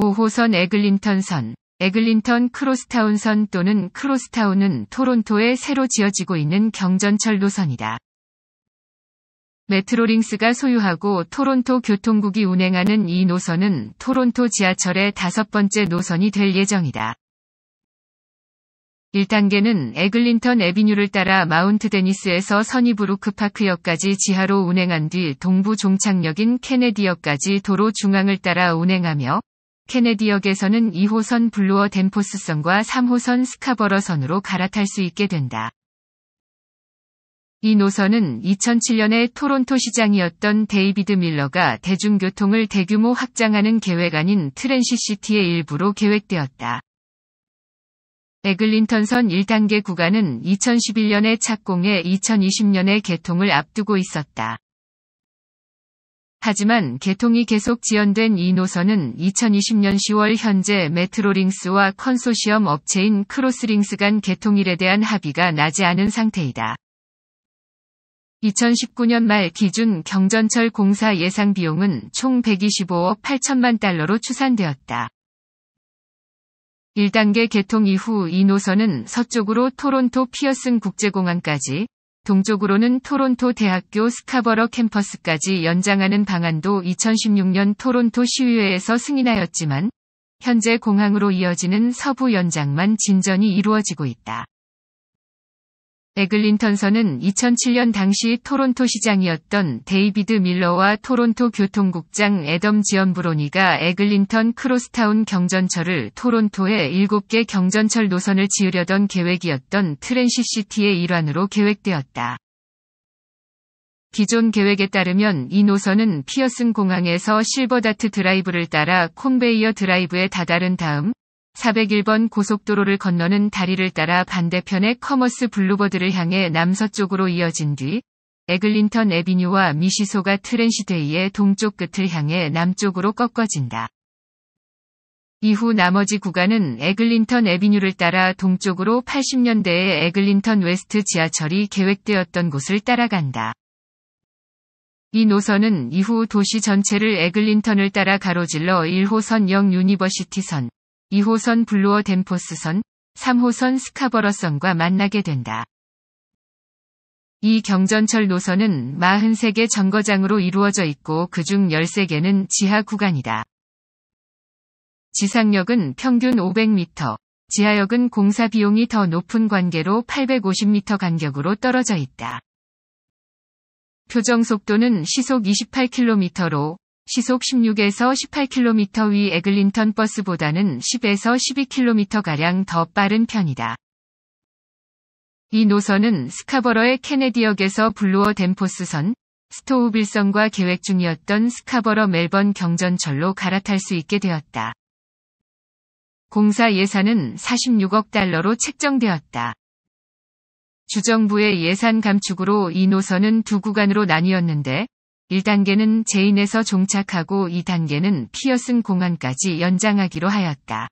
5호선 에글린턴선, 에글린턴 크로스타운선 또는 크로스타운은 토론토에 새로 지어지고 있는 경전철 노선이다. 메트로링스가 소유하고 토론토 교통국이 운행하는 이 노선은 토론토 지하철의 다섯 번째 노선이 될 예정이다. 1단계는 에글린턴 에비뉴를 따라 마운트 데니스에서 선이브루크 파크역까지 지하로 운행한 뒤 동부 종착역인 케네디역까지 도로 중앙을 따라 운행하며 케네디역에서는 2호선 블루어 댐포스선과 3호선 스카버러선으로 갈아탈 수 있게 된다. 이 노선은 2007년에 토론토 시장이었던 데이비드 밀러가 대중교통을 대규모 확장하는 계획 아닌 트랜시시티의 일부로 계획되었다. 에글린턴선 1단계 구간은 2011년에 착공해 2020년에 개통을 앞두고 있었다. 하지만 개통이 계속 지연된 이 노선은 2020년 10월 현재 메트로링스와 컨소시엄 업체인 크로스링스 간 개통일에 대한 합의가 나지 않은 상태이다. 2019년 말 기준 경전철 공사 예상 비용은 총 125억 8천만 달러로 추산되었다. 1단계 개통 이후 이 노선은 서쪽으로 토론토 피어슨 국제공항까지, 동쪽으로는 토론토 대학교 스카버러 캠퍼스까지 연장하는 방안도 2016년 토론토 시의회에서 승인하였지만 현재 공항으로 이어지는 서부 연장만 진전이 이루어지고 있다. 에글린턴선은 2007년 당시 토론토 시장이었던 데이비드 밀러와 토론토 교통국장 애덤 지언 브로니가 에글린턴 크로스타운 경전철을 토론토에 7개 경전철 노선을 지으려던 계획이었던 트랜시시티의 일환으로 계획되었다. 기존 계획에 따르면 이 노선은 피어슨 공항에서 실버다트 드라이브를 따라 콤베이어 드라이브에 다다른 다음 401번 고속도로를 건너는 다리를 따라 반대편의 커머스 블루버드를 향해 남서쪽으로 이어진 뒤 에글린턴 에비뉴와 미시소가 트랜시데이의 동쪽 끝을 향해 남쪽으로 꺾어진다. 이후 나머지 구간은 에글린턴 에비뉴를 따라 동쪽으로 80년대에 에글린턴 웨스트 지하철이 계획되었던 곳을 따라간다. 이 노선은 이후 도시 전체를 에글린턴을 따라 가로질러 1호선 영 유니버시티선, 2호선 블루어 댐포스선, 3호선 스카버러선과 만나게 된다. 이 경전철 노선은 43개 정거장으로 이루어져 있고 그중 13개는 지하 구간이다. 지상역은 평균 500m, 지하역은 공사 비용이 더 높은 관계로 850m 간격으로 떨어져 있다. 표정 속도는 시속 28km로 시속 16에서 18km 위 에글린턴 버스보다는 10에서 12km가량 더 빠른 편이다. 이 노선은 스카버러의 케네디역에서 블루어 댐포스선, 스토우빌선과 계획 중이었던 스카버러 멜번 경전철로 갈아탈 수 있게 되었다. 공사 예산은 46억 달러로 책정되었다. 주정부의 예산 감축으로 이 노선은 두 구간으로 나뉘었는데 1단계는 제인에서 종착하고 2단계는 피어슨 공항까지 연장하기로 하였다.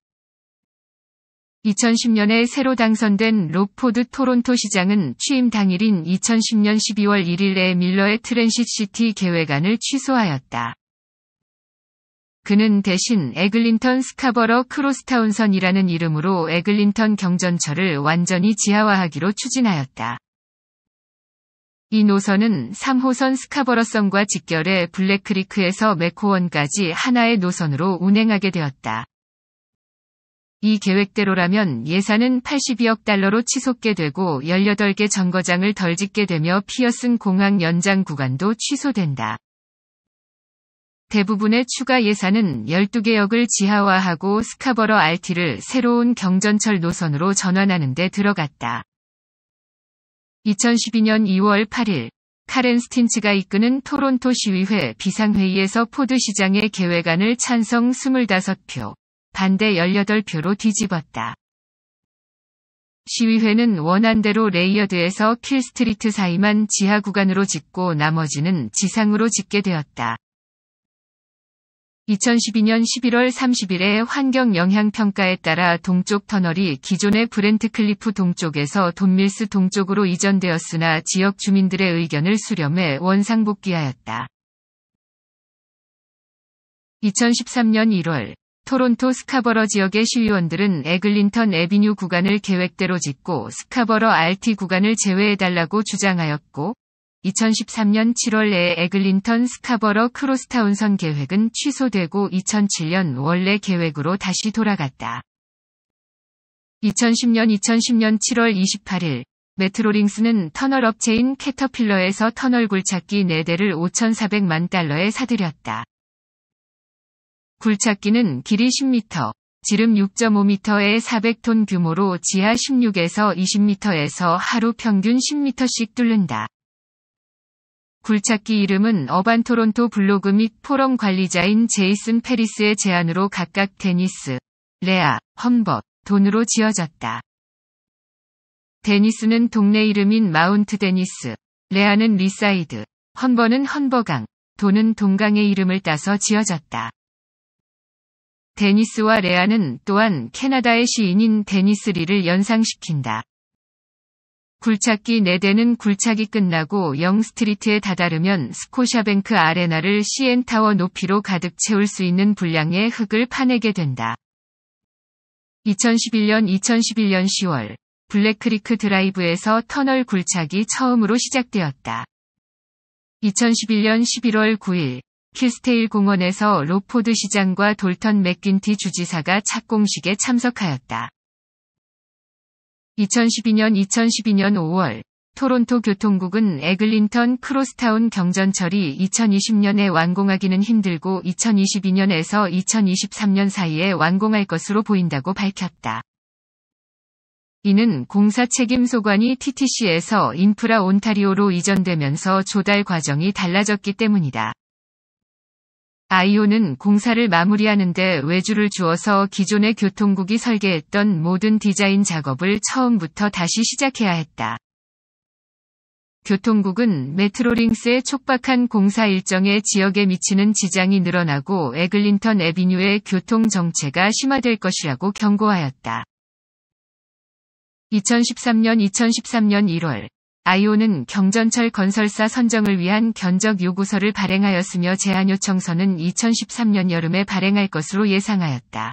2010년에 새로 당선된 로포드 토론토 시장은 취임 당일인 2010년 12월 1일에 밀러의 트랜 s i 시티 계획안을 취소하였다. 그는 대신 에글린턴 스카버러 크로스타운선이라는 이름으로 에글린턴 경전철을 완전히 지하화하기로 추진하였다. 이 노선은 3호선 스카버러성과 직결해 블랙크리크에서 맥호원까지 하나의 노선으로 운행하게 되었다. 이 계획대로라면 예산은 82억 달러로 치솟게 되고 18개 정거장을 덜 짓게 되며 피어슨 공항 연장 구간도 취소된다. 대부분의 추가 예산은 12개 역을 지하화하고 스카버러 RT를 새로운 경전철 노선으로 전환하는 데 들어갔다. 2012년 2월 8일 카렌 스틴츠가 이끄는 토론토 시위회 비상회의에서 포드 시장의 계획안을 찬성 25표, 반대 18표로 뒤집었다. 시위회는 원안대로 레이어드에서 킬스트리트 사이만 지하 구간으로 짓고 나머지는 지상으로 짓게 되었다. 2012년 11월 30일에 환경영향평가에 따라 동쪽 터널이 기존의 브렌트클리프 동쪽에서 돈밀스 동쪽으로 이전되었으나 지역 주민들의 의견을 수렴해 원상복귀하였다. 2013년 1월 토론토 스카버러 지역의 시의원들은 에글린턴 에비뉴 구간을 계획대로 짓고 스카버러 RT 구간을 제외해달라고 주장하였고 2013년 7월에 에글린턴 스카버러 크로스타운선 계획은 취소되고 2007년 원래 계획으로 다시 돌아갔다. 2010년 2010년 7월 28일 메트로링스는 터널 업체인 캐터필러에서 터널 굴착기 4대를 5,400만 달러에 사들였다. 굴착기는 길이 10m, 지름 6.5m의 400톤 규모로 지하 16에서 20m에서 하루 평균 10m씩 뚫는다. 굴착기 이름은 어반 토론토 블로그 및 포럼 관리자인 제이슨 페리스의 제안으로 각각 데니스, 레아, 험벗, 돈으로 지어졌다. 데니스는 동네 이름인 마운트 데니스, 레아는 리사이드, 험버는 험버강, 돈은 동강의 이름을 따서 지어졌다. 데니스와 레아는 또한 캐나다의 시인인 데니스 리를 연상시킨다. 굴착기 4대는 굴착이 끝나고 영스트리트에 다다르면 스코샤뱅크 아레나를 CN타워 높이로 가득 채울 수 있는 분량의 흙을 파내게 된다. 2011년 2011년 10월 블랙크리크 드라이브에서 터널 굴착이 처음으로 시작되었다. 2011년 11월 9일 킬스테일 공원에서 로포드 시장과 돌턴 맥긴티 주지사가 착공식에 참석하였다. 2012년 2012년 5월 토론토 교통국은 에글린턴 크로스타운 경전철이 2020년에 완공하기는 힘들고 2022년에서 2023년 사이에 완공할 것으로 보인다고 밝혔다. 이는 공사 책임 소관이 TTC에서 인프라 온타리오로 이전되면서 조달 과정이 달라졌기 때문이다. 아이오는 공사를 마무리하는데 외주를 주어서 기존의 교통국이 설계했던 모든 디자인 작업을 처음부터 다시 시작해야 했다. 교통국은 메트로링스의 촉박한 공사 일정에 지역에 미치는 지장이 늘어나고 에글린턴 에비뉴의 교통 정체가 심화될 것이라고 경고하였다. 2013년 2013년 1월 아이오는 경전철 건설사 선정을 위한 견적 요구서를 발행하였으며 제안 요청서는 2013년 여름에 발행할 것으로 예상하였다.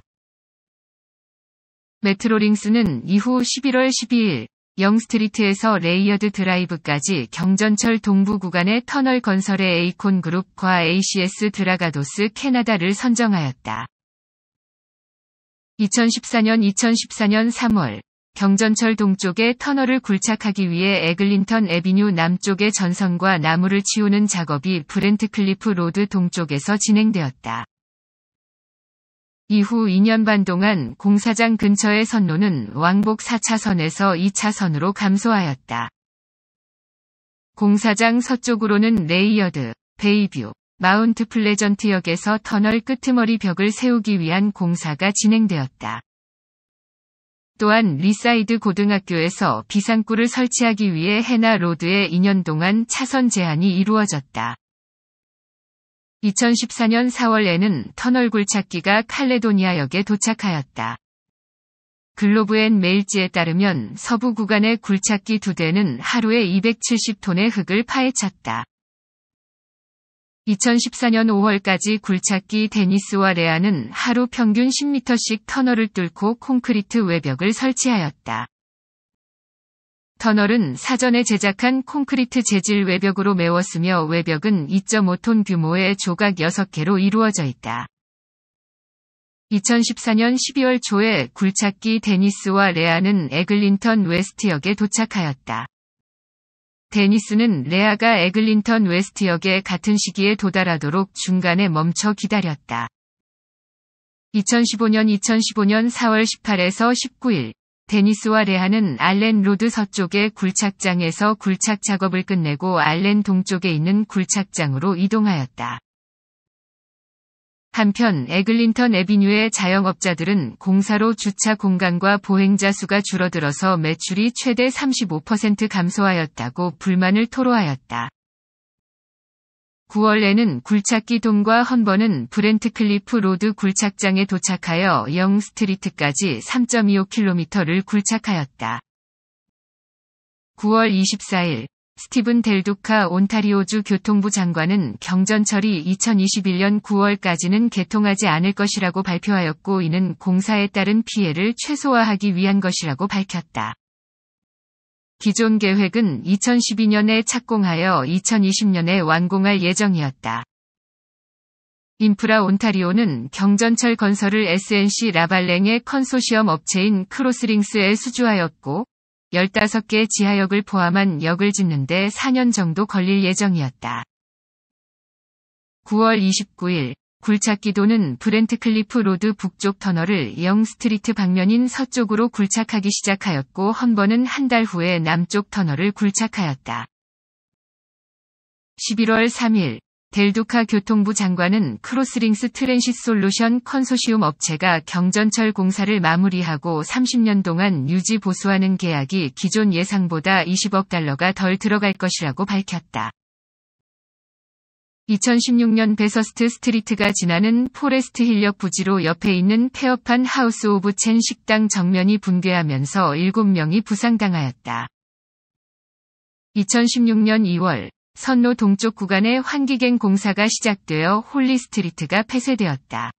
메트로링스는 이후 11월 12일 영스트리트에서 레이어드 드라이브까지 경전철 동부 구간의 터널 건설에 에이콘 그룹과 ACS 드라가도스 캐나다를 선정하였다. 2014년 2014년 3월 경전철 동쪽에 터널을 굴착하기 위해 에글린턴 에비뉴 남쪽의 전선과 나무를 치우는 작업이 브렌트클리프 로드 동쪽에서 진행되었다. 이후 2년 반 동안 공사장 근처의 선로는 왕복 4차선에서 2차선으로 감소하였다. 공사장 서쪽으로는 레이어드, 베이뷰, 마운트 플레전트역에서 터널 끄트머리 벽을 세우기 위한 공사가 진행되었다. 또한 리사이드 고등학교에서 비상구를 설치하기 위해 헤나 로드에 2년 동안 차선 제한이 이루어졌다. 2014년 4월에는 터널 굴착기가 칼레도니아 역에 도착하였다. 글로브 앤 메일지에 따르면 서부 구간의 굴착기 두 대는 하루에 270톤의 흙을 파헤쳤다. 2014년 5월까지 굴착기 데니스와 레아는 하루 평균 10m씩 터널을 뚫고 콘크리트 외벽을 설치하였다. 터널은 사전에 제작한 콘크리트 재질 외벽으로 메웠으며 외벽은 2.5톤 규모의 조각 6개로 이루어져 있다. 2014년 12월 초에 굴착기 데니스와 레아는 에글린턴 웨스트역에 도착하였다. 데니스는 레아가 에글린턴 웨스트역에 같은 시기에 도달하도록 중간에 멈춰 기다렸다. 2015년 2015년 4월 18에서 19일 데니스와 레아는 알렌 로드 서쪽의 굴착장에서 굴착 작업을 끝내고 알렌 동쪽에 있는 굴착장으로 이동하였다. 한편 에글린턴 에비뉴의 자영업자들은 공사로 주차 공간과 보행자 수가 줄어들어서 매출이 최대 35% 감소하였다고 불만을 토로하였다. 9월에는 굴착기 돔과 헌버는 브렌트 클리프 로드 굴착장에 도착하여 영 스트리트까지 3.25km를 굴착하였다. 9월 24일 스티븐 델두카 온타리오주 교통부 장관은 경전철이 2021년 9월까지는 개통하지 않을 것이라고 발표하였고 이는 공사에 따른 피해를 최소화하기 위한 것이라고 밝혔다. 기존 계획은 2012년에 착공하여 2020년에 완공할 예정이었다. 인프라 온타리오는 경전철 건설을 SNC 라발랭의 컨소시엄 업체인 크로스링스에 수주하였고 15개 지하역을 포함한 역을 짓는데 4년 정도 걸릴 예정이었다. 9월 29일 굴착기도는 브렌트클리프 로드 북쪽 터널을 영 스트리트 방면인 서쪽으로 굴착하기 시작하였고 헌번은 한 달 후에 남쪽 터널을 굴착하였다. 11월 3일 델두카 교통부 장관은 크로스링스 트랜시 솔루션 컨소시움 업체가 경전철 공사를 마무리하고 30년 동안 유지 보수하는 계약이 기존 예상보다 20억 달러가 덜 들어갈 것이라고 밝혔다. 2016년 베서스트 스트리트가 지나는 포레스트 힐역 부지로 옆에 있는 폐업한 하우스 오브 첸 식당 정면이 붕괴하면서 7명이 부상당하였다. 2016년 2월 선로 동쪽 구간의 환기갱 공사가 시작되어 홀리스트리트가 폐쇄되었다.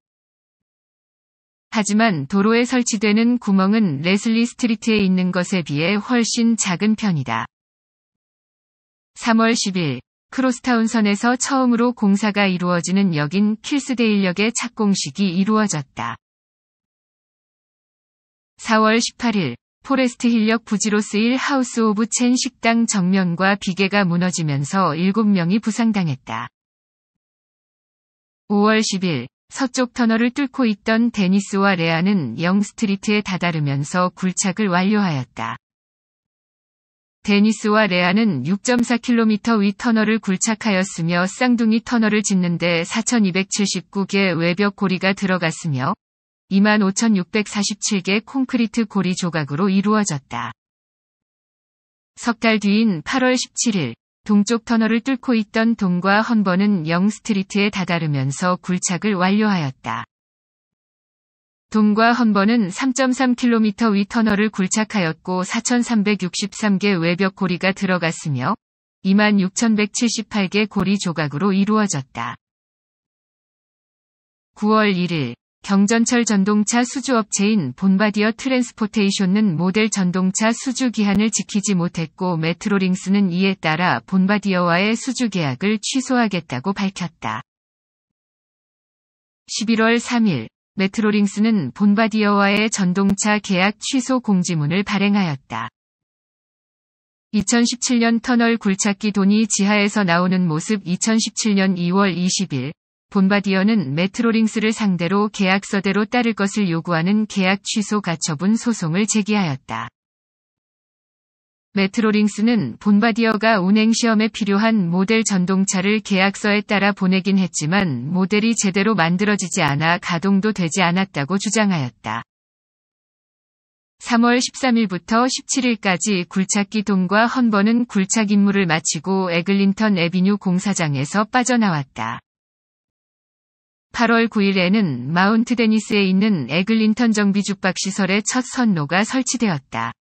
하지만 도로에 설치되는 구멍은 레슬리 스트리트에 있는 것에 비해 훨씬 작은 편이다. 3월 10일 크로스타운선에서 처음으로 공사가 이루어지는 역인 킬스데일역의 착공식이 이루어졌다. 4월 18일 포레스트 힐력 부지로 쓰일 하우스 오브 첸 식당 정면과 비계가 무너지면서 7명이 부상당했다. 5월 10일 서쪽 터널을 뚫고 있던 데니스와 레아는 영스트리트에 다다르면서 굴착을 완료하였다. 데니스와 레아는 6.4km 위 터널을 굴착하였으며 쌍둥이 터널을 짓는데 4,279개 외벽 고리가 들어갔으며 25,647개 콘크리트 고리 조각으로 이루어졌다. 석달 뒤인 8월 17일, 동쪽 터널을 뚫고 있던 동과 헌버는 영스트리트에 다다르면서 굴착을 완료하였다. 동과 헌버는 3.3km 위 터널을 굴착하였고 4,363개 외벽 고리가 들어갔으며 26,178개 고리 조각으로 이루어졌다. 9월 1일 경전철 전동차 수주업체인 본바디어 트랜스포테이션은 모델 전동차 수주 기한을 지키지 못했고 메트로링스는 이에 따라 본바디어와의 수주 계약을 취소하겠다고 밝혔다. 11월 3일 메트로링스는 본바디어와의 전동차 계약 취소 공지문을 발행하였다. 2017년 터널 굴착기 돈이 지하에서 나오는 모습 2017년 2월 20일 본바디어는 메트로링스를 상대로 계약서대로 따를 것을 요구하는 계약 취소 가처분 소송을 제기하였다. 메트로링스는 본바디어가 운행 시험에 필요한 모델 전동차를 계약서에 따라 보내긴 했지만 모델이 제대로 만들어지지 않아 가동도 되지 않았다고 주장하였다. 3월 13일부터 17일까지 굴착기동과 헌버는 굴착 임무를 마치고 에글린턴 에비뉴 공사장에서 빠져나왔다. 8월 9일에는 마운트 데니스에 있는 에글린턴 정비죽박 시설의 첫 선로가 설치되었다.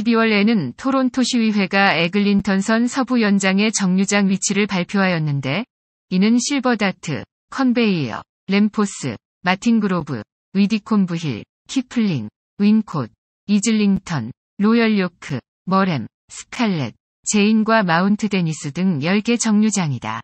12월에는 토론토 시의회가 에글린턴선 서부 연장의 정류장 위치를 발표하였는데, 이는 실버다트, 컨베이어, 램포스, 마틴그로브, 위디콘브힐, 키플링, 윈콧, 이즐링턴, 로열요크, 머렘, 스칼렛, 제인과 마운트 데니스 등 10개 정류장이다.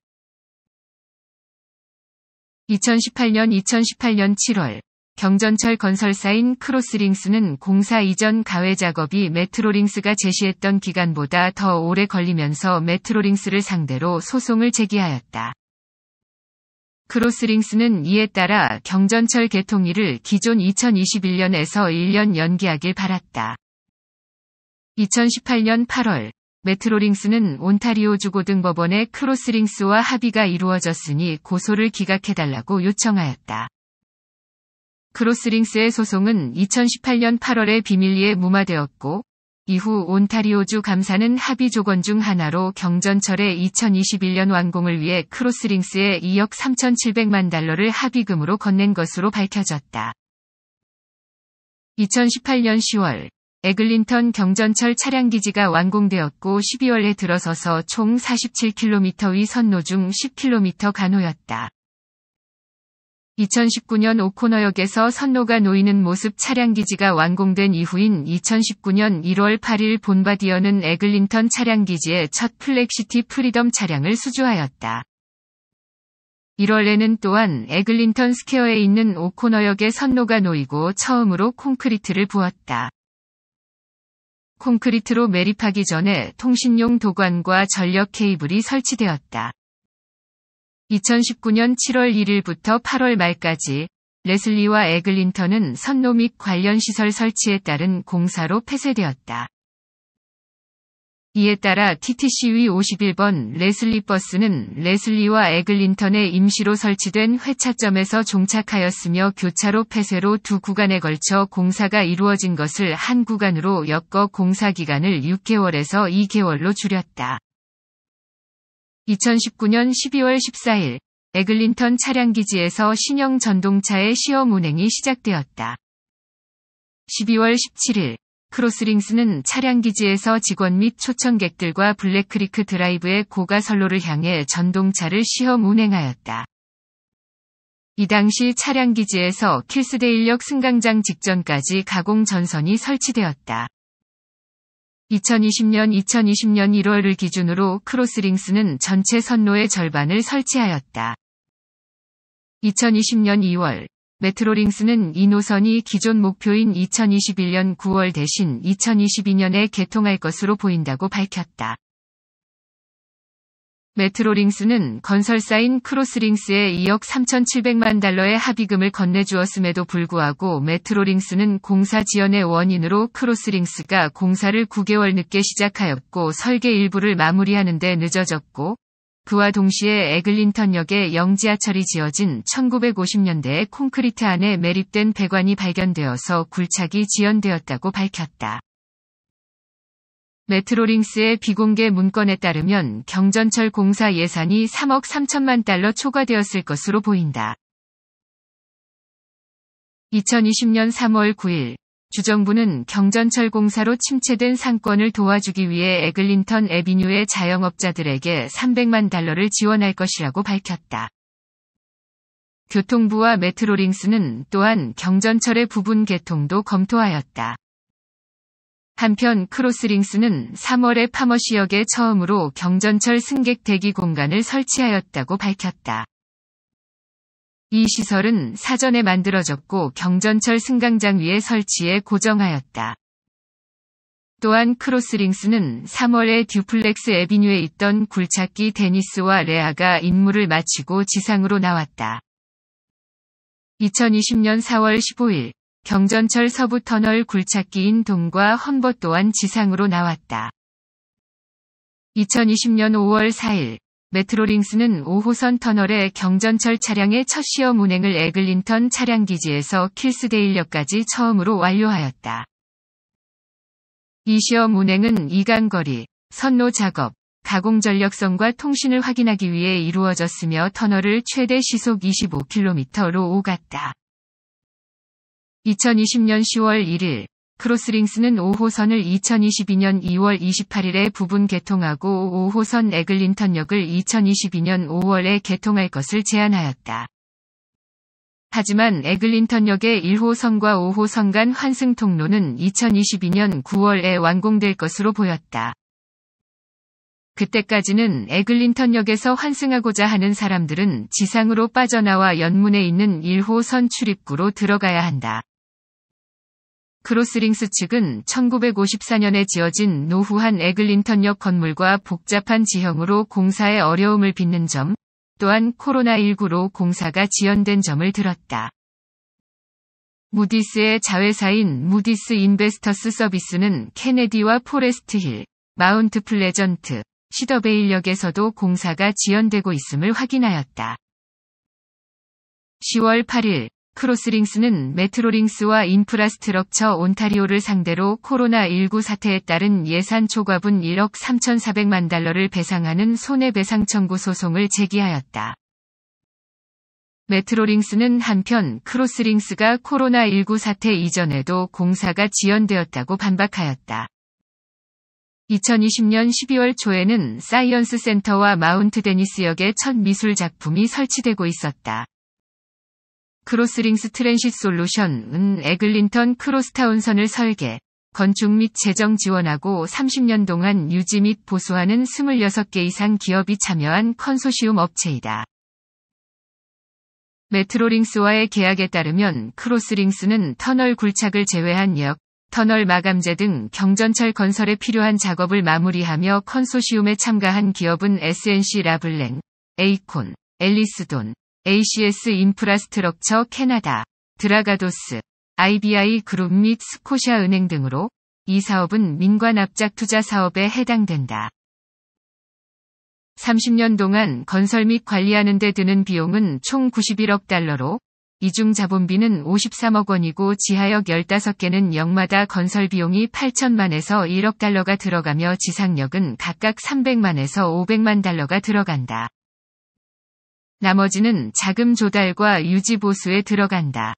2018년 2018년 7월 경전철 건설사인 크로스링스는 공사 이전 가외 작업이 메트로링스가 제시했던 기간보다 더 오래 걸리면서 메트로링스를 상대로 소송을 제기하였다. 크로스링스는 이에 따라 경전철 개통일을 기존 2021년에서 1년 연기하길 바랐다. 2018년 8월 메트로링스는 온타리오 주고등 법원에 크로스링스와 합의가 이루어졌으니 고소를 기각해달라고 요청하였다. 크로스링스의 소송은 2018년 8월에 비밀리에 무마되었고, 이후 온타리오주 감사는 합의 조건 중 하나로 경전철의 2021년 완공을 위해 크로스링스에 2억 3,700만 달러를 합의금으로 건넨 것으로 밝혀졌다. 2018년 10월, 에글린턴 경전철 차량기지가 완공되었고 12월에 들어서서 총 47km 위 선로 중 10km 간호였다. 2019년 오코너역에서 선로가 놓이는 모습 차량기지가 완공된 이후인 2019년 1월 8일 본바디어는 에글린턴 차량기지의 첫 플렉시티 프리덤 차량을 수주하였다. 1월에는 또한 에글린턴 스퀘어에 있는 오코너역에 선로가 놓이고 처음으로 콘크리트를 부었다. 콘크리트로 매립하기 전에 통신용 도관과 전력 케이블이 설치되었다. 2019년 7월 1일부터 8월 말까지 레슬리와 에글린턴은 선로 및 관련 시설 설치에 따른 공사로 폐쇄되었다. 이에 따라 TTC위 51번 레슬리 버스는 레슬리와 에글린턴의 임시로 설치된 회차점에서 종착하였으며 교차로 폐쇄로 두 구간에 걸쳐 공사가 이루어진 것을 한 구간으로 엮어 공사 기간을 6개월에서 2개월로 줄였다. 2019년 12월 14일 에글린턴 차량기지에서 신형 전동차의 시험 운행이 시작되었다. 12월 17일 크로스링스는 차량 기지에서 직원 및 초청객들과 블랙크리크 드라이브의 고가 선로를 향해 전동차를 시험 운행하였다. 이 당시 차량 기지에서 킬스데일역 승강장 직전까지 가공 전선이 설치되었다. 2020년 2020년 1월을 기준으로 크로스링스는 전체 선로의 절반을 설치하였다. 2020년 2월 메트로링스는 이 노선이 기존 목표인 2021년 9월 대신 2022년에 개통할 것으로 보인다고 밝혔다. 메트로링스는 건설사인 크로스링스에 2억 3,700만 달러의 합의금을 건네주었음에도 불구하고 메트로링스는 공사 지연의 원인으로 크로스링스가 공사를 9개월 늦게 시작하였고 설계 일부를 마무리하는데 늦어졌고 그와 동시에 에글린턴역에 영지하철이 지어진 1950년대에 콘크리트 안에 매립된 배관이 발견되어서 굴착이 지연되었다고 밝혔다. 메트로링스의 비공개 문건에 따르면 경전철 공사 예산이 3억 3천만 달러 초과되었을 것으로 보인다. 2020년 3월 9일 주정부는 경전철 공사로 침체된 상권을 도와주기 위해 에글린턴 에비뉴의 자영업자들에게 300만 달러를 지원할 것이라고 밝혔다. 교통부와 메트로링스는 또한 경전철의 부분 개통도 검토하였다. 한편 크로스링스는 3월에 파머시역에 처음으로 경전철 승객 대기 공간을 설치하였다고 밝혔다. 이 시설은 사전에 만들어졌고 경전철 승강장 위에 설치해 고정하였다. 또한 크로스링스는 3월에 듀플렉스 에비뉴에 있던 굴착기 데니스와 레아가 임무를 마치고 지상으로 나왔다. 2020년 4월 15일 경전철 서부 터널 굴착기인 동과 헌버 또한 지상으로 나왔다. 2020년 5월 4일 메트로링스는 5호선 터널의 경전철 차량의 첫 시험 운행을 에글린턴 차량기지에서 킬스데일역까지 처음으로 완료하였다. 이 시험 운행은 이간거리, 선로 작업, 가공 전력성과 통신을 확인하기 위해 이루어졌으며 터널을 최대 시속 25km로 오갔다. 2020년 10월 1일 크로스링스는 5호선을 2022년 2월 28일에 부분 개통하고 5호선 에글린턴역을 2022년 5월에 개통할 것을 제안하였다. 하지만 에글린턴역의 1호선과 5호선 간 환승 통로는 2022년 9월에 완공될 것으로 보였다. 그때까지는 에글린턴역에서 환승하고자 하는 사람들은 지상으로 빠져나와 연문에 있는 1호선 출입구로 들어가야 한다. 크로스링스 측은 1954년에 지어진 노후한 에글린턴역 건물과 복잡한 지형으로 공사에 어려움을 빚는 점, 또한 코로나19로 공사가 지연된 점을 들었다. 무디스의 자회사인 무디스 인베스터스 서비스는 케네디와 포레스트 힐, 마운트 플레전트, 시더베일역에서도 공사가 지연되고 있음을 확인하였다. 10월 8일 크로스링스는 메트로링스와 인프라스트럭처 온타리오를 상대로 코로나19 사태에 따른 예산 초과분 1억 3,400만 달러를 배상하는 손해배상 청구 소송을 제기하였다. 메트로링스는 한편 크로스링스가 코로나19 사태 이전에도 공사가 지연되었다고 반박하였다. 2020년 12월 초에는 사이언스 센터와 마운트 데니스역에 첫 미술 작품이 설치되고 있었다. 크로스링스 트랜시 솔루션은 에글린턴 크로스타운선을 설계, 건축 및 재정 지원하고 30년 동안 유지 및 보수하는 26개 이상 기업이 참여한 컨소시움 업체이다. 메트로링스와의 계약에 따르면 크로스링스는 터널 굴착을 제외한 역, 터널 마감재 등 경전철 건설에 필요한 작업을 마무리하며 컨소시움에 참가한 기업은 SNC 라블랭, 에이콘, 앨리스돈 ACS 인프라스트럭처 캐나다, 드라가도스, IBI 그룹 및 스코샤 은행 등으로 이 사업은 민관 압작 투자 사업에 해당된다. 30년 동안 건설 및 관리하는 데 드는 비용은 총 91억 달러로 이중 자본비는 53억 원이고 지하역 15개는 역마다 건설 비용이 8천만에서 1억 달러가 들어가며 지상역은 각각 300만에서 500만 달러가 들어간다. 나머지는 자금 조달과 유지 보수에 들어간다.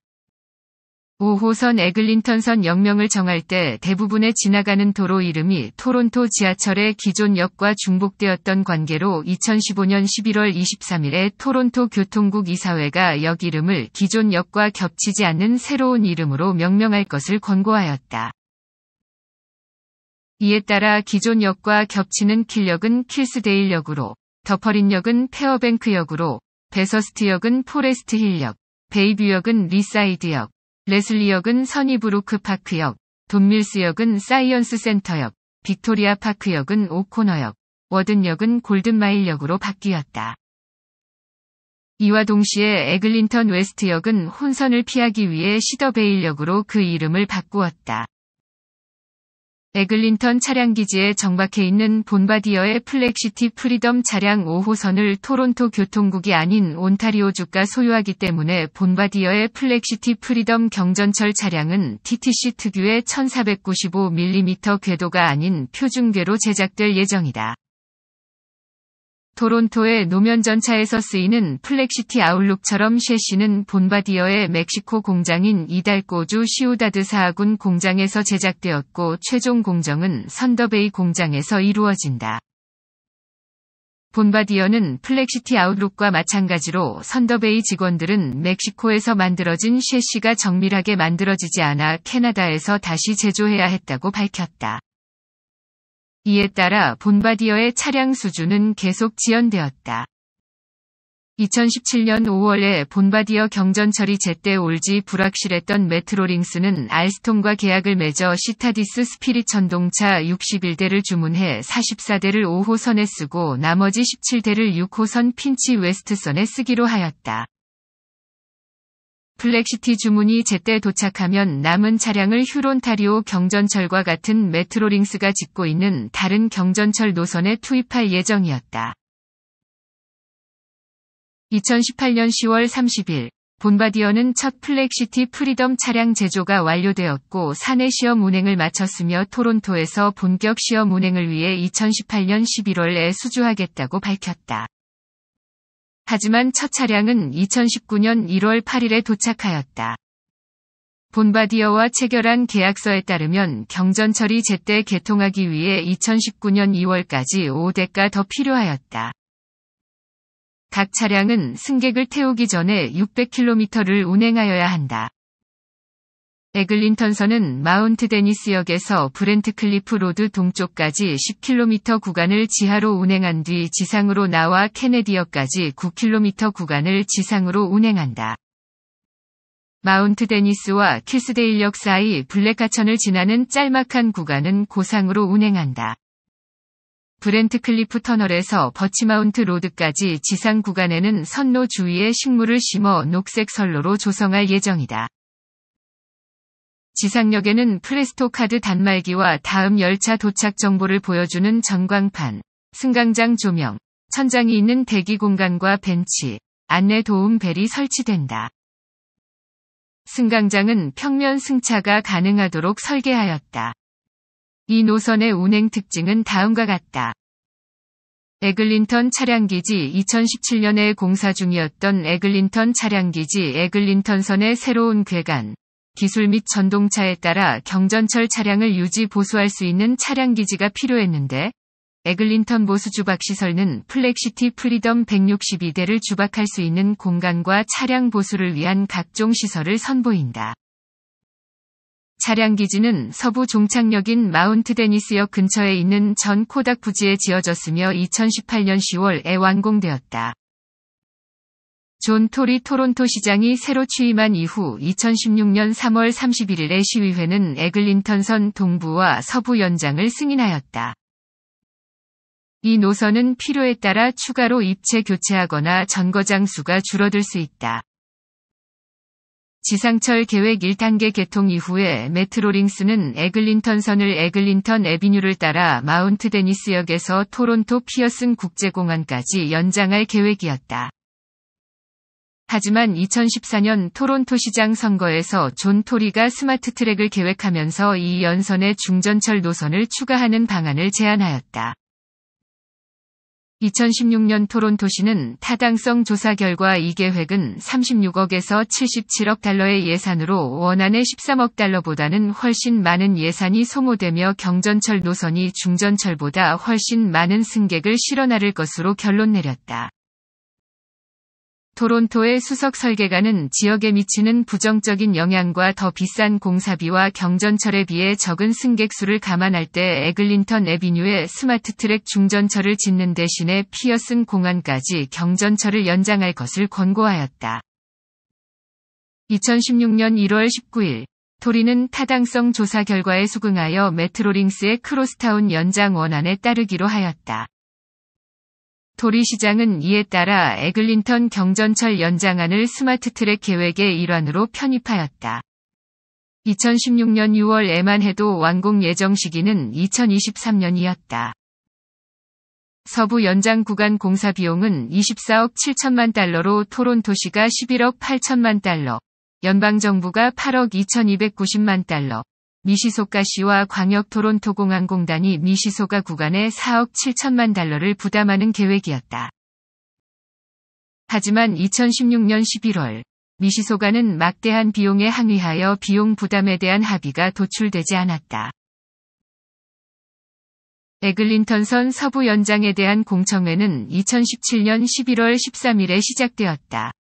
5호선 에글린턴선 역명을 정할 때 대부분의 지나가는 도로 이름이 토론토 지하철의 기존 역과 중복되었던 관계로 2015년 11월 23일에 토론토 교통국 이사회가 역 이름을 기존 역과 겹치지 않는 새로운 이름으로 명명할 것을 권고하였다. 이에 따라 기존 역과 겹치는 킬역은 킬스데일역으로, 더퍼린역은 페어뱅크역으로, 데서스트역은 포레스트 힐역, 베이뷰역은 리사이드역, 레슬리역은 서니브루크 파크역, 돈밀스역은 사이언스 센터역, 빅토리아 파크역은 오코너역, 워든역은 골든마일역으로 바뀌었다. 이와 동시에 에글린턴 웨스트역은 혼선을 피하기 위해 시더베일역으로 그 이름을 바꾸었다. 에글린턴 차량기지에 정박해 있는 본바디어의 플렉시티 프리덤 차량 5호선을 토론토 교통국이 아닌 온타리오주가 소유하기 때문에 본바디어의 플렉시티 프리덤 경전철 차량은 TTC 특유의 1495mm 궤도가 아닌 표준궤로 제작될 예정이다. 토론토의 노면 전차에서 쓰이는 플렉시티 아울룩처럼 쉐시는 본바디어의 멕시코 공장인 이달코주 시우다드 사하군 공장에서 제작되었고 최종 공정은 선더베이 공장에서 이루어진다. 본바디어는 플렉시티 아웃룩과 마찬가지로 선더베이 직원들은 멕시코에서 만들어진 쉐시가 정밀하게 만들어지지 않아 캐나다에서 다시 제조해야 했다고 밝혔다. 이에 따라 본바디어의 차량 수준은 계속 지연되었다. 2017년 5월에 본바디어 경전철이 제때 올지 불확실했던 메트로링스는 알스톤과 계약을 맺어 시타디스 스피릿 전동차 61대를 주문해 44대를 5호선에 쓰고 나머지 17대를 6호선 핀치 웨스트선에 쓰기로 하였다. 플렉시티 주문이 제때 도착하면 남은 차량을 휴론타리오 경전철과 같은 메트로링스가 짓고 있는 다른 경전철 노선에 투입할 예정이었다. 2018년 10월 30일 본바디어는 첫 플렉시티 프리덤 차량 제조가 완료되었고 사내 시험 운행을 마쳤으며 토론토에서 본격 시험 운행을 위해 2018년 11월에 수주하겠다고 밝혔다. 하지만 첫 차량은 2019년 1월 8일에 도착하였다. 본바디어와 체결한 계약서에 따르면 경전철이 제때 개통하기 위해 2019년 2월까지 5대가 더 필요하였다. 각 차량은 승객을 태우기 전에 600km를 운행하여야 한다. 에글린턴선은 마운트 데니스역에서 브렌트 클리프 로드 동쪽까지 10km 구간을 지하로 운행한 뒤 지상으로 나와 케네디역까지 9km 구간을 지상으로 운행한다. 마운트 데니스와 키스데일역 사이 블랙하천을 지나는 짤막한 구간은 고상으로 운행한다. 브렌트 클리프 터널에서 버치마운트 로드까지 지상 구간에는 선로 주위에 식물을 심어 녹색 선로로 조성할 예정이다. 지상역에는 프레스토카드 단말기와 다음 열차 도착 정보를 보여주는 전광판, 승강장 조명, 천장이 있는 대기 공간과 벤치, 안내 도움 벨이 설치된다. 승강장은 평면 승차가 가능하도록 설계하였다. 이 노선의 운행 특징은 다음과 같다. 에글린턴 차량기지 2017년에 공사 중이었던 에글린턴 차량기지 에글린턴선의 새로운 괴간, 기술 및 전동차에 따라 경전철 차량을 유지 보수할 수 있는 차량 기지가 필요했는데 에글린턴 보수 주박시설은 플렉시티 프리덤 162대를 주박할 수 있는 공간과 차량 보수를 위한 각종 시설을 선보인다. 차량 기지는 서부 종착역인 마운트 데니스역 근처에 있는 전 코닥 부지에 지어졌으며 2018년 10월에 완공되었다. 존 토리 토론토 시장이 새로 취임한 이후 2016년 3월 3 1일에 시위회는 에글린턴선 동부와 서부 연장을 승인하였다. 이 노선은 필요에 따라 추가로 입체 교체하거나 전거장 수가 줄어들 수 있다. 지상철 계획 1단계 개통 이후에 메트로링스는 에글린턴선을 에글린턴 에비뉴를 따라 마운트 데니스역에서 토론토 피어슨 국제공항까지 연장할 계획이었다. 하지만 2014년 토론토 시장 선거에서 존 토리가 스마트 트랙을 계획하면서 이연선의 중전철 노선을 추가하는 방안을 제안하였다. 2016년 토론토시는 타당성 조사 결과 이 계획은 36억에서 77억 달러의 예산으로 원안의 13억 달러보다는 훨씬 많은 예산이 소모되며 경전철 노선이 중전철보다 훨씬 많은 승객을 실어나를 것으로 결론 내렸다. 토론토의 수석 설계가는 지역에 미치는 부정적인 영향과 더 비싼 공사비와 경전철에 비해 적은 승객수를 감안할 때 에글린턴 에비뉴에 스마트 트랙 중전철을 짓는 대신에 피어슨 공항까지 경전철을 연장할 것을 권고하였다. 2016년 1월 19일 토리는 타당성 조사 결과에 수긍하여 메트로링스의 크로스타운 연장 원안에 따르기로 하였다. 도리시장은 이에 따라 에글린턴 경전철 연장안을 스마트트랙 계획의 일환으로 편입하였다. 2016년 6월에만 해도 완공 예정 시기는 2023년이었다. 서부 연장 구간 공사 비용은 24억 7천만 달러로 토론토시가 11억 8천만 달러, 연방정부가 8억 2290만 달러, 미시소카 시와 광역 토론토 공항공단이 미시소가 구간에 4억 7천만 달러를 부담하는 계획이었다. 하지만 2016년 11월 미시소가는 막대한 비용에 항의하여 비용 부담에 대한 합의가 도출되지 않았다. 에글린턴선 서부 연장에 대한 공청회는 2017년 11월 13일에 시작되었다.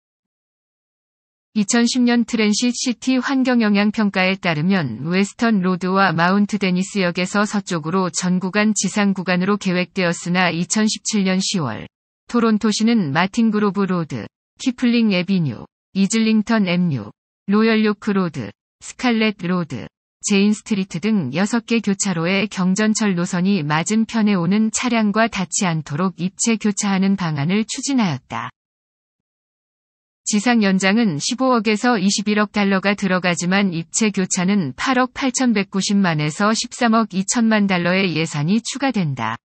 2010년 트랜시 시티 환경영향평가에 따르면 웨스턴 로드와 마운트 데니스 역에서 서쪽으로 전 구간 지상 구간으로 계획되었으나 2017년 10월 토론토시는 마틴 그로브 로드, 키플링 에비뉴, 이즐링턴 엠뉴, 로열 요크 로드, 스칼렛 로드, 제인 스트리트 등 6개 교차로에 경전철 노선이 맞은편에 오는 차량과 닿지 않도록 입체 교차하는 방안을 추진하였다. 지상 연장은 15억에서 21억 달러가 들어가지만 입체 교차는 8억 8,190만에서 13억 2천만 달러의 예산이 추가된다.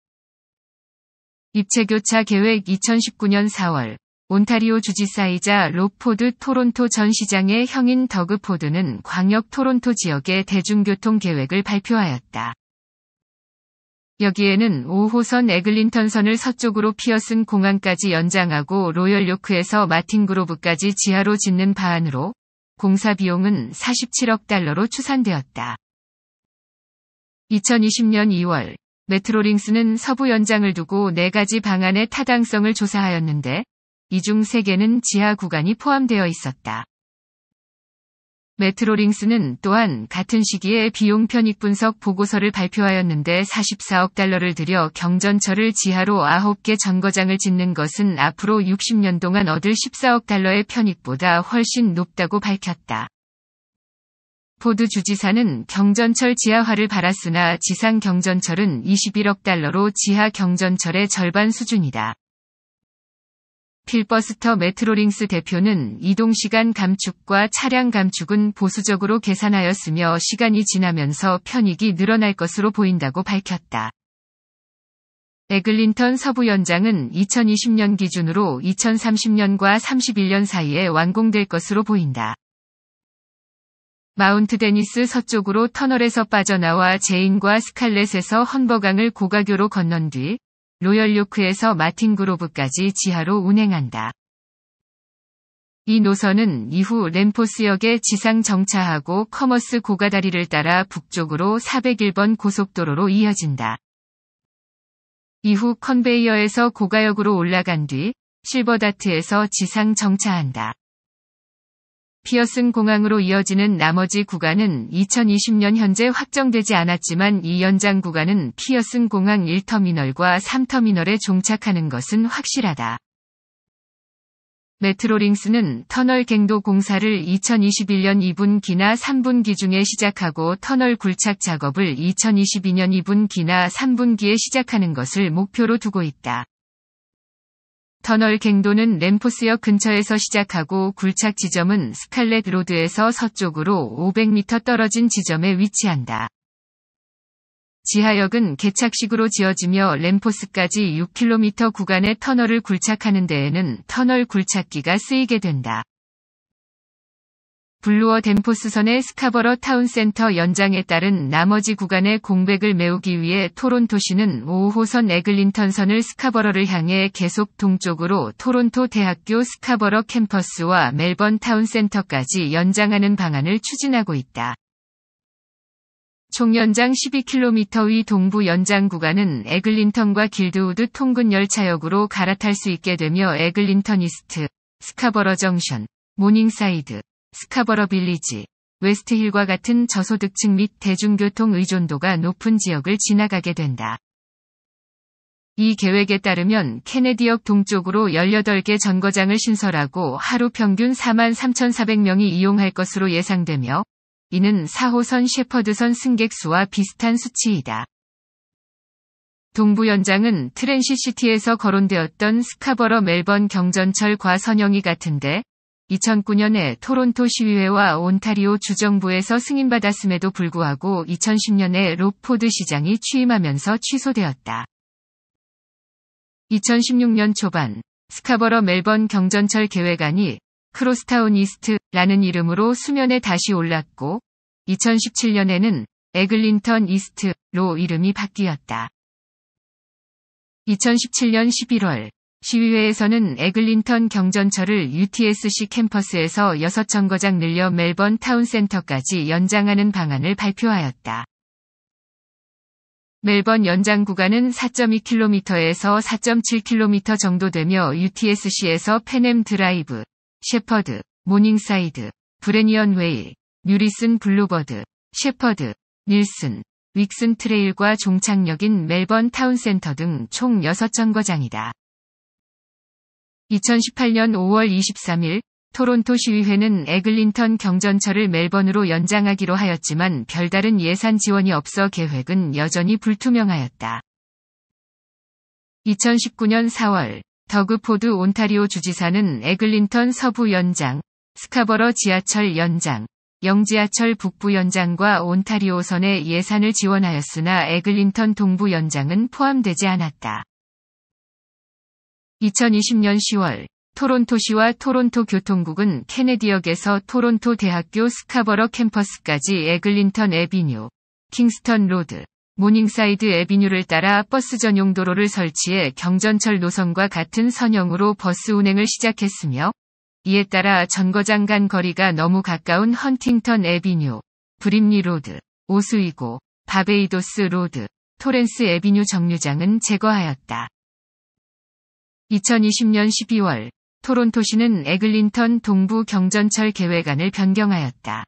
입체 교차 계획 2019년 4월 온타리오 주지사이자 로포드 토론토 전 시장의 형인 더그 포드는 광역 토론토 지역의 대중교통 계획을 발표하였다. 여기에는 5호선 에글린턴선을 서쪽으로 피어슨 공항까지 연장하고 로열요크에서 마틴그로브까지 지하로 짓는 바안으로 공사 비용은 47억 달러로 추산되었다. 2020년 2월 메트로링스는 서부 연장을 두고 4가지 방안의 타당성을 조사하였는데 이 중 3개는 지하 구간이 포함되어 있었다. 메트로링스는 또한 같은 시기에 비용 편익 분석 보고서를 발표하였는데 44억 달러를 들여 경전철을 지하로 9개 정거장을 짓는 것은 앞으로 60년 동안 얻을 14억 달러의 편익보다 훨씬 높다고 밝혔다. 포드 주지사는 경전철 지하화를 바랐으나 지상 경전철은 21억 달러로 지하 경전철의 절반 수준이다. 필버스터 메트로링스 대표는 이동시간 감축과 차량 감축은 보수적으로 계산하였으며 시간이 지나면서 편익이 늘어날 것으로 보인다고 밝혔다. 에글린턴 서부 연장은 2020년 기준으로 2030년과 31년 사이에 완공될 것으로 보인다. 마운트 데니스 서쪽으로 터널에서 빠져나와 제인과 스칼렛에서 헌버강을 고가교로 건넌 뒤 로열요크에서 마틴그로브까지 지하로 운행한다. 이 노선은 이후 램포스역에 지상 정차하고 커머스 고가다리를 따라 북쪽으로 401번 고속도로로 이어진다. 이후 컨베이어에서 고가역으로 올라간 뒤 실버다트에서 지상 정차한다. 피어슨 공항으로 이어지는 나머지 구간은 2020년 현재 확정되지 않았지만 이 연장 구간은 피어슨 공항 1터미널과 3터미널에 종착하는 것은 확실하다. 메트로링스는 터널 갱도 공사를 2021년 2분기나 3분기 중에 시작하고 터널 굴착 작업을 2022년 2분기나 3분기에 시작하는 것을 목표로 두고 있다. 터널 갱도는 램포스역 근처에서 시작하고 굴착 지점은 스칼렛 로드에서 서쪽으로 500m 떨어진 지점에 위치한다. 지하역은 개착식으로 지어지며 램포스까지 6km 구간의 터널을 굴착하는 데에는 터널 굴착기가 쓰이게 된다. 블루어 댐포스선의 스카버러 타운센터 연장에 따른 나머지 구간의 공백을 메우기 위해 토론토시는 5호선 에글린턴선을 스카버러를 향해 계속 동쪽으로 토론토 대학교 스카버러 캠퍼스와 멜번 타운센터까지 연장하는 방안을 추진하고 있다. 총 연장 12km 위 동부 연장 구간은 에글린턴과 길드우드 통근 열차역으로 갈아탈 수 있게 되며 에글린턴 이스트, 스카버러 정션, 모닝사이드, 스카버러 빌리지, 웨스트힐과 같은 저소득층 및 대중교통 의존도가 높은 지역을 지나가게 된다. 이 계획에 따르면 케네디역 동쪽으로 18개 전거장을 신설하고 하루 평균 4만 3,400명이 이용할 것으로 예상되며 이는 4호선 셰퍼드선 승객 수와 비슷한 수치이다. 동부 연장은 트랜시시티에서 거론되었던 스카버러 멜번 경전철과 선영이 같은데 2009년에 토론토 시위회와 온타리오 주정부에서 승인받았음에도 불구하고 2010년에 로포드 시장이 취임하면서 취소되었다. 2016년 초반 스카버러 멜번 경전철 계획안이 크로스타운 이스트라는 이름으로 수면에 다시 올랐고 2017년에는 에글린턴 이스트로 이름이 바뀌었다. 2017년 11월 시위회에서는 에글린턴 경전철을 UTSC 캠퍼스에서 6천거장 늘려 멜번 타운센터까지 연장하는 방안을 발표하였다. 멜번 연장 구간은 4.2km에서 4.7km 정도 되며 UTSC에서 페넴 드라이브, 셰퍼드, 모닝사이드, 브레니언 웨일, 뉴리슨 블루버드, 셰퍼드, 닐슨, 윅슨 트레일과 종착역인 멜번 타운센터 등총6천거장이다 2018년 5월 23일 토론토 시의회는 에글린턴 경전철을 멜번으로 연장하기로 하였지만 별다른 예산 지원이 없어 계획은 여전히 불투명하였다. 2019년 4월 더그포드 온타리오 주지사는 에글린턴 서부 연장, 스카버러 지하철 연장, 영지하철 북부 연장과 온타리오선의 예산을 지원하였으나 에글린턴 동부 연장은 포함되지 않았다. 2020년 10월 토론토시와 토론토 교통국은 케네디역에서 토론토 대학교 스카버러 캠퍼스까지 에글린턴 에비뉴, 킹스턴 로드, 모닝사이드 에비뉴를 따라 버스 전용 도로를 설치해 경전철 노선과 같은 선형으로 버스 운행을 시작했으며 이에 따라 전거장 간 거리가 너무 가까운 헌팅턴 에비뉴, 브림리 로드, 오스이고, 바베이도스 로드, 토렌스 에비뉴 정류장은 제거하였다. 2020년 12월 토론토시는 에글린턴 동부 경전철 계획안을 변경하였다.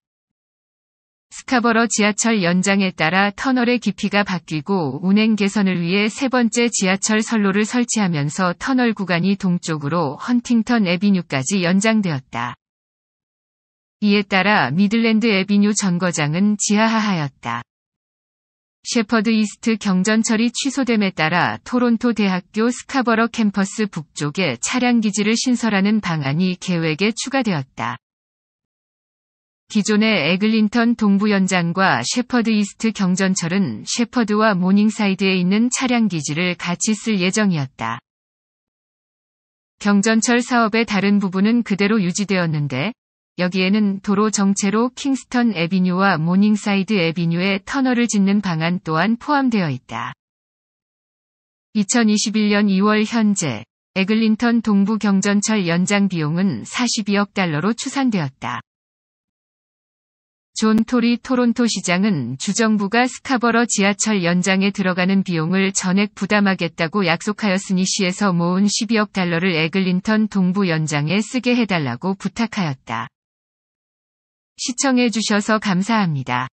스카버러 지하철 연장에 따라 터널의 깊이가 바뀌고 운행 개선을 위해 세 번째 지하철 선로를 설치하면서 터널 구간이 동쪽으로 헌팅턴 에비뉴까지 연장되었다. 이에 따라 미들랜드 에비뉴 정거장은 지하하하였다. 셰퍼드 이스트 경전철이 취소됨에 따라 토론토 대학교 스카버러 캠퍼스 북쪽에 차량 기지를 신설하는 방안이 계획에 추가되었다. 기존의 에글린턴 동부 연장과 셰퍼드 이스트 경전철은 셰퍼드와 모닝사이드에 있는 차량 기지를 같이 쓸 예정이었다. 경전철 사업의 다른 부분은 그대로 유지되었는데 여기에는 도로 정체로 킹스턴 에비뉴와 모닝사이드 에비뉴의 터널을 짓는 방안 또한 포함되어 있다. 2021년 2월 현재 에글린턴 동부 경전철 연장 비용은 42억 달러로 추산되었다. 존 토리 토론토 시장은 주정부가 스카버러 지하철 연장에 들어가는 비용을 전액 부담하겠다고 약속하였으니 시에서 모은 12억 달러를 에글린턴 동부 연장에 쓰게 해달라고 부탁하였다. 시청해주셔서 감사합니다.